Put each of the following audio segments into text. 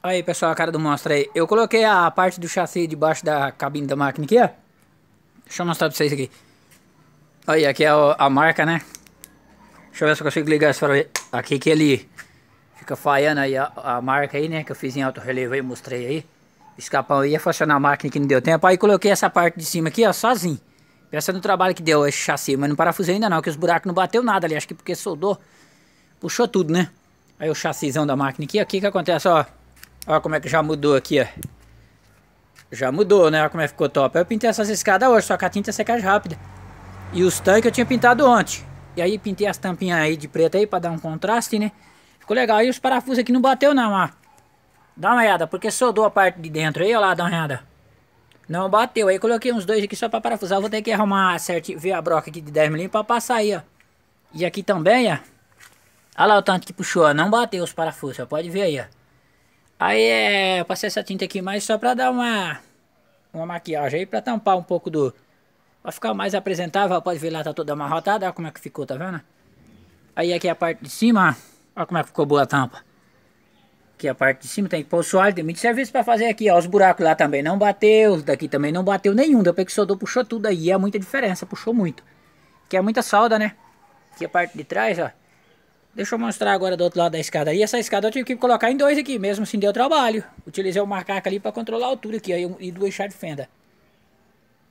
Aí, pessoal, a cara do monstro aí. Eu coloquei a parte do chassi debaixo da cabine da máquina aqui, ó. Deixa eu mostrar pra vocês aqui. Aí, aqui é a marca, né? Deixa eu ver se eu consigo ligar isso pra ver. Aqui que ele fica falhando aí a, a, marca aí, né? Que eu fiz em alto relevo aí, mostrei aí. Escapão aí, ia funcionar a máquina que não deu tempo. Aí coloquei essa parte de cima aqui, ó, sozinho. Pensa no trabalho que deu esse chassi, mas não parafusei ainda não, que os buracos não bateu nada ali. Acho que porque soldou, puxou tudo, né? Aí o chassizão da máquina aqui, aqui que acontece, ó. Olha como é que já mudou aqui, ó. Já mudou, né? Olha como é que ficou top. Eu pintei essas escadas hoje, só que a tinta seca rápida. E os tanques eu tinha pintado ontem. E aí pintei as tampinhas aí de preto aí pra dar um contraste, né? Ficou legal. E os parafusos aqui não bateu não, ó. Dá uma olhada, porque soldou a parte de dentro aí, ó lá, dá uma olhada. Não bateu. Aí coloquei uns dois aqui só pra parafusar. Vou ter que arrumar certinho, ver a broca aqui de 10mm pra passar aí, ó. E aqui também, ó. Olha lá o tanto que puxou, ó. Não bateu os parafusos, ó. Pode ver aí, ó. Aí é, eu passei essa tinta aqui mais só pra dar uma, uma maquiagem aí, pra tampar um pouco do... Pra ficar mais apresentável, pode ver lá, tá toda amarrotada, olha como é que ficou, tá vendo? Aí aqui é a parte de cima, olha como é que ficou boa a tampa. Aqui é a parte de cima tem que pôr o suave, tem muito serviço pra fazer aqui, ó. Os buracos lá também não bateu, daqui também não bateu nenhum. Depois o Pexodor puxou tudo aí, é muita diferença, puxou muito. Que é muita solda, né? Aqui é a parte de trás, ó. Deixa eu mostrar agora do outro lado da escada. E essa escada eu tive que colocar em dois aqui, mesmo assim deu trabalho. Utilizei o macaco ali para controlar a altura aqui, ó, e duas chaves de fenda.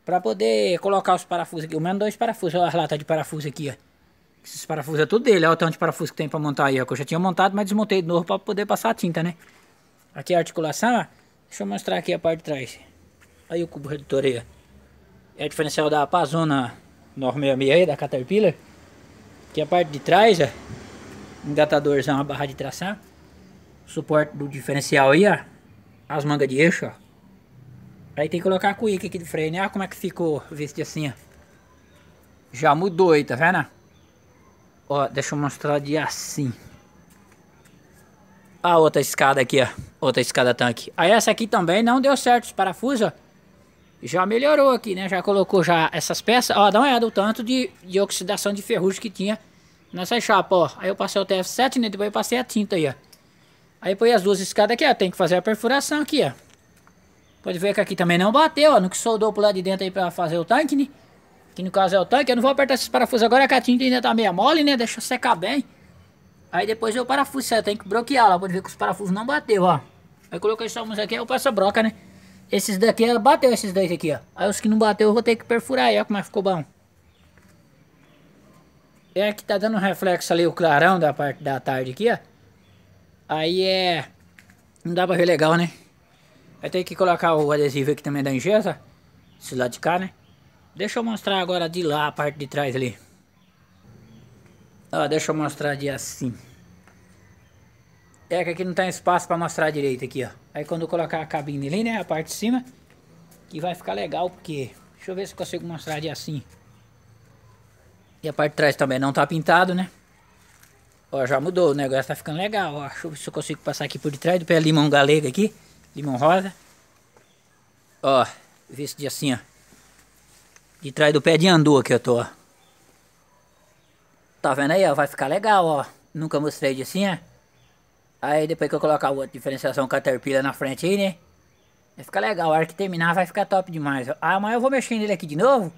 Para poder colocar os parafusos aqui. O menos dois parafusos, olha as latas de parafuso aqui, ó. Esses parafusos é tudo dele, olha o tanto de parafuso que tem para montar aí, ó. Que eu já tinha montado, mas desmontei de novo para poder passar a tinta, né? Aqui a articulação, ó. Deixa eu mostrar aqui a parte de trás. Aí o cubo redutor aí, ó. É o diferencial da Pazona 966 aí, da Caterpillar. Que a parte de trás, ó Engatadorzão, é uma barra de tração. Suporte do diferencial aí, ó. As mangas de eixo, ó. Aí tem que colocar a cuíca aqui do freio, né? Olha ah, como é que ficou visto assim, ó. Já mudou aí, tá vendo? Ó, deixa eu mostrar de assim. A ah, outra escada aqui, ó. Outra escada tanque. Aí essa aqui também não deu certo os parafusos, ó. Já melhorou aqui, né? Já colocou já essas peças. Ó, dá uma olhada o tanto de, de oxidação de ferrugem que tinha Nessa é chapa, ó. Aí eu passei o TF7, né? Depois eu passei a tinta aí, ó. Aí põe as duas escadas aqui, ó. Tem que fazer a perfuração aqui, ó. Pode ver que aqui também não bateu, ó. No que soldou pro lado de dentro aí pra fazer o tanque, né? Que no caso é o tanque. Eu não vou apertar esses parafusos agora, que a tinta ainda tá meio mole, né? Deixa secar bem. Aí depois eu parafuso, eu Tem que bloquear lá. Pode ver que os parafusos não bateu, ó. Aí coloquei só uns aqui, eu passo a broca, né? Esses daqui, ela bateu esses dois aqui, ó. Aí os que não bateu, eu vou ter que perfurar aí, ó. Como é que ficou bom. É que tá dando um reflexo ali, o clarão da parte da tarde aqui, ó. Aí é... Não dá pra ver legal, né? Vai ter que colocar o adesivo aqui também da Ingesa. Esse lado de cá, né? Deixa eu mostrar agora de lá, a parte de trás ali. Ó, deixa eu mostrar de assim. É que aqui não tem espaço pra mostrar direito aqui, ó. Aí quando eu colocar a cabine ali, né? A parte de cima. Que vai ficar legal, porque... Deixa eu ver se consigo mostrar de assim. E a parte de trás também não tá pintado, né? Ó, já mudou, o negócio tá ficando legal, ó. Deixa eu ver se eu consigo passar aqui por detrás do pé limão galego aqui. Limão rosa. Ó, vê de assim, ó. De trás do pé de andu que eu tô, ó. Tá vendo aí, ó? Vai ficar legal, ó. Nunca mostrei de assim, ó. Aí depois que eu colocar outra diferenciação Caterpillar na frente aí, né? Vai ficar legal. A hora que terminar vai ficar top demais. Ó. Ah, amanhã eu vou mexer nele aqui de novo.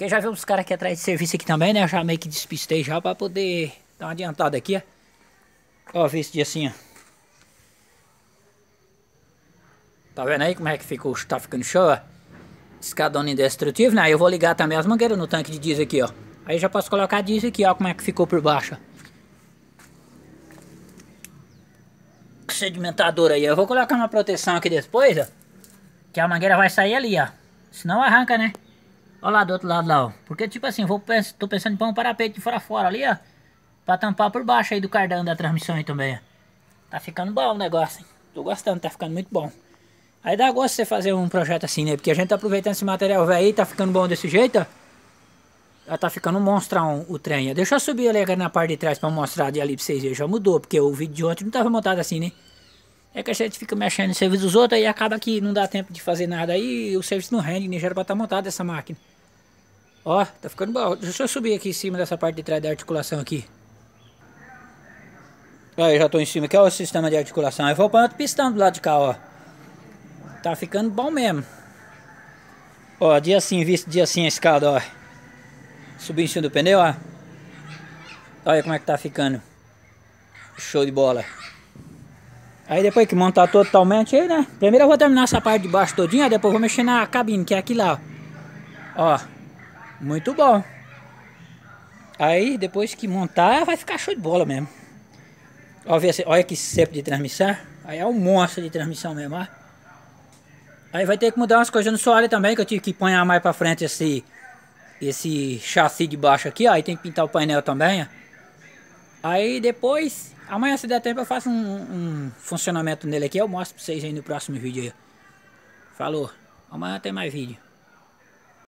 Porque já viu os caras aqui atrás de serviço aqui também, né? Eu já meio que despistei já pra poder dar uma adiantada aqui, ó. Ó, ver esse dia assim, ó. Tá vendo aí como é que ficou, tá ficando show, ó. Escadona indestrutível, né? Eu vou ligar também as mangueiras no tanque de diesel aqui, ó. Aí já posso colocar diesel aqui, ó, como é que ficou por baixo, ó. Sedimentador aí, ó. Eu vou colocar uma proteção aqui depois, ó. Que a mangueira vai sair ali, ó. Senão arranca, né? Olha lá do outro lado lá, ó. Porque tipo assim, vou, tô pensando em pôr um parapeito de fora fora ali, ó. Pra tampar por baixo aí do cardan da transmissão aí também, ó. Tá ficando bom o negócio, hein? Tô gostando, tá ficando muito bom. Aí dá gosto você fazer um projeto assim, né? Porque a gente tá aproveitando esse material velho aí, tá ficando bom desse jeito, ó. Já tá ficando um monstrão o trem, ó. Deixa eu subir ali na parte de trás pra mostrar de ali pra vocês verem. Já mudou, porque o vídeo de ontem não tava montado assim, né? É que a gente fica mexendo no serviço dos outros e acaba que não dá tempo de fazer nada aí, o serviço não rende, nem né? já pra estar tá montado essa máquina. Ó, tá ficando bom. Deixa eu subir aqui em cima dessa parte de trás da articulação aqui. Aí, já tô em cima. Que é o sistema de articulação. Aí vou pra outro pistão do lado de cá, ó. Tá ficando bom mesmo. Ó, dia assim, visto dia assim a escada, ó. subir em cima do pneu, ó. Olha como é que tá ficando. Show de bola. Aí depois que montar totalmente aí, né? Primeiro eu vou terminar essa parte de baixo todinha, depois vou mexer na cabine, que é aqui lá, ó. Ó. Muito bom. Aí, depois que montar, vai ficar show de bola mesmo. Olha, olha que sempre de transmissão. Aí é um monstro de transmissão mesmo, ó. Aí vai ter que mudar umas coisas no soalho também, que eu tive que pôr mais pra frente esse... Esse chassi de baixo aqui, ó. Aí tem que pintar o painel também, ó. Aí depois, amanhã se der tempo eu faço um, um funcionamento nele aqui. Eu mostro pra vocês aí no próximo vídeo aí. Falou. Amanhã tem mais vídeo.